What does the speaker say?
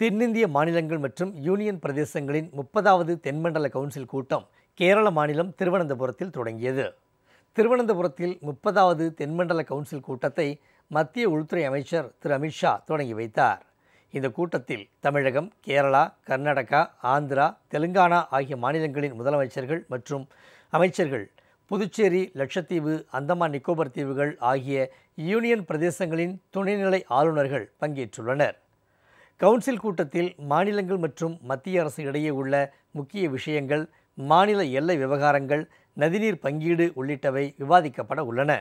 தென்னிந்திய மாநிலங்கள் மற்றும் யூனியன் பிரதேசங்களின் முப்பதாவது தென்மண்டல கவுன்சில் கூட்டம் கேரள மாநிலம் திருவனந்தபுரத்தில் தொடங்கியது திருவனந்தபுரத்தில் முப்பதாவது தென்மண்டல கவுன்சில் கூட்டத்தை மத்திய உள்துறை அமைச்சர் திரு அமித்ஷா தொடங்கி வைத்தார் இந்த கூட்டத்தில் தமிழகம் கேரளா கர்நாடகா ஆந்திரா தெலுங்கானா ஆகிய மாநிலங்களின் முதலமைச்சர்கள் மற்றும் அமைச்சர்கள் புதுச்சேரி லட்சத்தீவு அந்தமான் நிக்கோபர் தீவுகள் ஆகிய யூனியன் பிரதேசங்களின் துணைநிலை ஆளுநர்கள் பங்கேற்றுள்ளனர் கவுன்சில் கூட்டத்தில் மாநிலங்கள் மற்றும் மத்திய அரசு இடையே உள்ள முக்கிய விஷயங்கள் மாநில எல்லை விவகாரங்கள் நதிநீர் பங்கீடு உள்ளிட்டவை விவாதிக்கப்பட உள்ளன